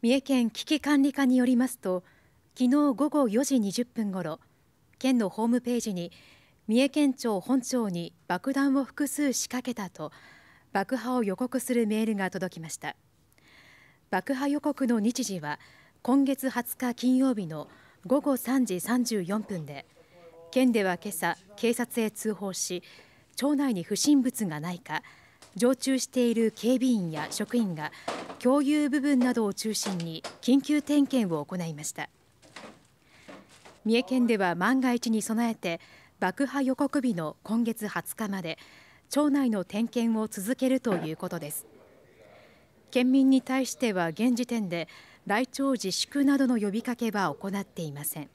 三重県危機管理課によりますと昨日午後4時20分ごろ県のホームページに三重県庁本庁に爆弾を複数仕掛けたと爆破を予告するメールが届きました爆破予告の日時は今月20日金曜日の午後3時34分で県では今朝警察へ通報し町内に不審物がないか常駐している警備員や職員が共有部分などを中心に緊急点検を行いました三重県では万が一に備えて爆破予告日の今月20日まで町内の点検を続けるということです県民に対しては現時点で来庁自粛などの呼びかけは行っていません